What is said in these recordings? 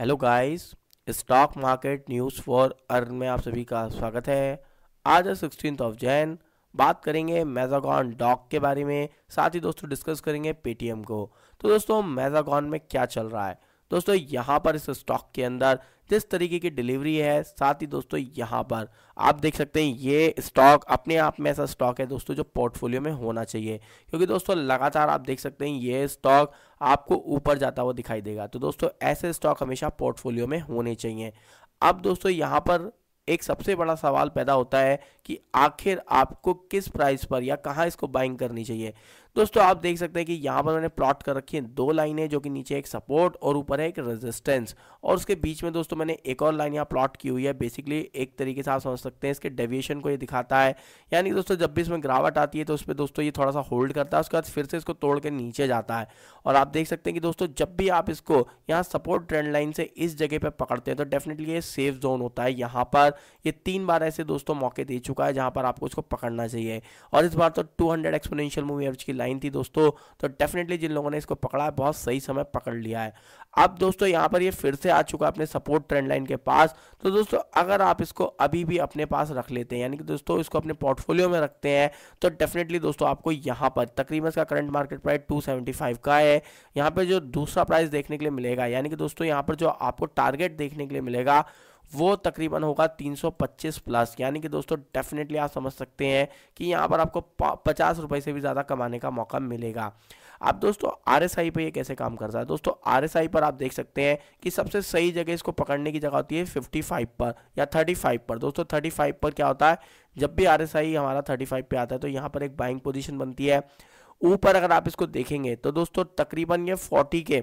hello guys stock market news for earn में आप सभी का स्वागत है आज है सिक्सटीन ऑफ जैन बात करेंगे मेजागॉन डॉक के बारे में साथ ही दोस्तों डिस्कस करेंगे पेटीएम को तो दोस्तों मेजागॉन में क्या चल रहा है दोस्तों यहाँ पर इस स्टॉक के अंदर जिस तरीके की डिलीवरी है साथ ही दोस्तों यहाँ पर आप देख सकते हैं ये स्टॉक अपने आप में ऐसा स्टॉक है दोस्तों जो पोर्टफोलियो में होना चाहिए क्योंकि दोस्तों लगातार आप देख सकते हैं ये स्टॉक आपको ऊपर जाता हुआ दिखाई देगा तो दोस्तों ऐसे स्टॉक हमेशा पोर्टफोलियो में होने चाहिए अब दोस्तों यहाँ पर एक सबसे बड़ा सवाल पैदा होता है कि आखिर आपको किस प्राइस पर या कहाँ इसको बाइंग करनी चाहिए दोस्तों आप देख सकते हैं कि यहाँ पर मैंने प्लॉट कर रखी है दो लाइनें जो कि नीचे एक सपोर्ट और ऊपर है एक रेजिस्टेंस और उसके बीच में दोस्तों मैंने एक और लाइन यहाँ प्लॉट की हुई है बेसिकली एक तरीके से आप समझ सकते हैं इसके डेविएशन को ये दिखाता है यानी दोस्तों जब भी इसमें गिरावट आती है तो उस पर दोस्तों ये थोड़ा सा होल्ड करता है उसके बाद फिर से इसको तोड़ के नीचे जाता है और आप देख सकते हैं कि दोस्तों जब भी आप इसको यहाँ सपोर्ट ट्रेंड लाइन से इस जगह पर पकड़ते हैं तो डेफिनेटली ये सेफ जोन होता है यहाँ पर ये तीन बार ऐसे दोस्तों मौके दे चुका है जहाँ पर आपको उसको पकड़ना चाहिए और इस बार तो टू हंड्रेड एक्सपोनेंशियल मूवी की लाइन लाइन थी दोस्तों तो डेफिनेटली जिन लोगों ने इसको पकड़ा है बहुत सही समय पकड़ लिया है अब दोस्तों यहाँ पर ये फिर से आ चुका है अपने सपोर्ट ट्रेंड लाइन के पास तो दोस्तों अगर आप इसको अभी भी अपने पास रख लेते हैं यानी कि दोस्तों इसको अपने पोर्टफोलियो में रखते हैं तो डेफिनेटली दोस्तों आपको यहाँ पर तकरीबन इसका करंट मार्केट प्राइस 275 का है यहाँ पर जो दूसरा प्राइस देखने के लिए मिलेगा यानी कि दोस्तों यहाँ पर जो आपको टारगेट देखने के लिए मिलेगा वो तकरीबन होगा 325 प्लस यानी कि दोस्तों डेफिनेटली आप समझ सकते हैं कि यहाँ पर आपको पचास रुपये से भी ज़्यादा कमाने का मौका मिलेगा आप दोस्तों आर एस आई पर यह कैसे काम करता है दोस्तों आर एस आई पर आप देख सकते हैं कि सबसे सही जगह इसको पकड़ने की जगह होती है फिफ्टी फाइव पर या थर्टी फाइव पर दोस्तों थर्टी फाइव पर क्या होता है जब भी आर एस आई हमारा थर्टी फाइव पर आता है तो यहाँ पर एक बाइंग पोजिशन बनती है ऊपर अगर आप इसको देखेंगे तो दोस्तों तकरीबन ये फोर्टी के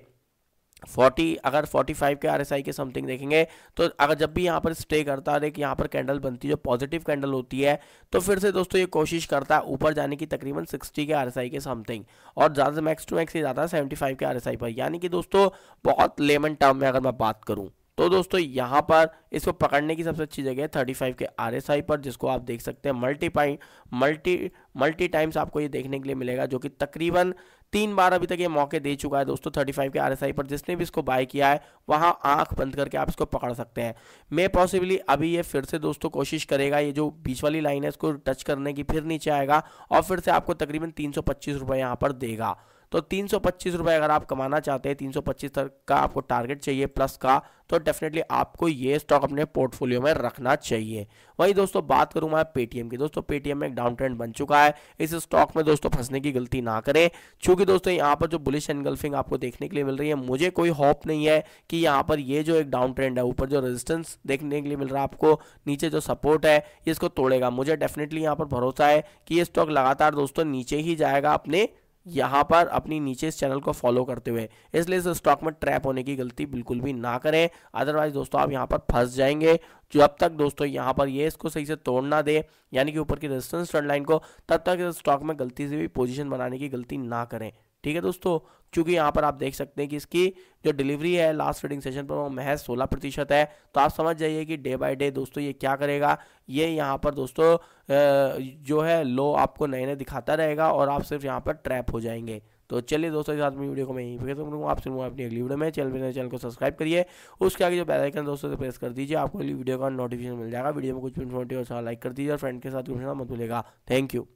फोर्टी अगर फोर्टी फाइव के आरएसआई के समथिंग देखेंगे तो अगर जब भी यहाँ पर स्टे करता है एक यहाँ पर कैंडल बनती है जो पॉजिटिव कैंडल होती है तो फिर से दोस्तों ये कोशिश करता है ऊपर जाने की तकरीबन सिक्सटी के आरएसआई के समथिंग और ज़्यादा मैक्स टू मैक्स जाता ज़्यादा सेवेंटी फाइव के आरएसआई पर यानी कि दोस्तों बहुत लेमन टर्म में अगर मैं बात करूँ तो दोस्तों यहाँ पर इसको पकड़ने की सबसे अच्छी जगह है थर्टी फाइव के आर एस आई पर जिसको आप देख सकते हैं मल्टीपाई मल्टी मल्टी टाइम्स आपको ये देखने के लिए मिलेगा जो कि तकरीबन तीन बार अभी तक ये मौके दे चुका है दोस्तों थर्टी फाइव के आर एस आई पर जिसने भी इसको बाय किया है वहाँ आंख बंद करके आप इसको पकड़ सकते हैं मे पॉसिबली अभी ये फिर से दोस्तों कोशिश करेगा ये जो बीच वाली लाइन है इसको टच करने की फिर नीचे आएगा और फिर से आपको तकरीबन तीन सौ पच्चीस रुपये यहाँ पर देगा तो तीन रुपए अगर आप कमाना चाहते हैं तीन तक का आपको टारगेट चाहिए प्लस का तो डेफिनेटली आपको ये स्टॉक अपने पोर्टफोलियो में रखना चाहिए वही दोस्तों बात करूं मैं पेटीएम की दोस्तों पेटीएम में एक डाउन ट्रेंड बन चुका है इस स्टॉक में दोस्तों फंसने की गलती ना करें क्योंकि दोस्तों यहाँ पर जो बुलिश एनगल्फिंग आपको देखने के लिए मिल रही है मुझे कोई होप नहीं है कि यहाँ पर ये जो एक डाउन ट्रेंड है ऊपर जो रेजिस्टेंस देखने के लिए मिल रहा है आपको नीचे जो सपोर्ट है ये इसको तोड़ेगा मुझे डेफिनेटली यहाँ पर भरोसा है कि ये स्टॉक लगातार दोस्तों नीचे ही जाएगा अपने यहाँ पर अपनी नीचे इस चैनल को फॉलो करते हुए इसलिए इस स्टॉक में ट्रैप होने की गलती बिल्कुल भी ना करें अदरवाइज दोस्तों आप यहाँ पर फंस जाएंगे जब तक दोस्तों यहाँ पर ये इसको सही से तोड़ ना दे यानी कि ऊपर की रेजिस्टेंस ट्रेंड लाइन को तब तक इस स्टॉक में गलती से भी पोजीशन बनाने की गलती ना करें ठीक है दोस्तों क्योंकि यहाँ पर आप देख सकते हैं कि इसकी जो डिलीवरी है लास्ट ट्रेडिंग सेशन पर वो महज सोलह प्रतिशत है तो आप समझ जाइए कि डे बाय डे दोस्तों ये क्या करेगा ये यहाँ पर दोस्तों जो है लो आपको नए नए दिखाता रहेगा और आप सिर्फ यहाँ पर ट्रैप हो जाएंगे तो चलिए दोस्तों इस आदमी वीडियो को मैं यहीं पे करूँगा आपसे मैं अपनी अगली वीडियो में चैनल मेरे चैनल को सब्सक्राइब करिए उसके आगे जो बैलाइकन दोस्तों से प्रेस कर दीजिए आपको वीडियो का नोटिफिकेशन मिल जाएगा वीडियो में कुछ इन्फॉर्मेटिव और लाइक कर दीजिए और फ्रेंड के साथ मत भूलेगा थैंक यू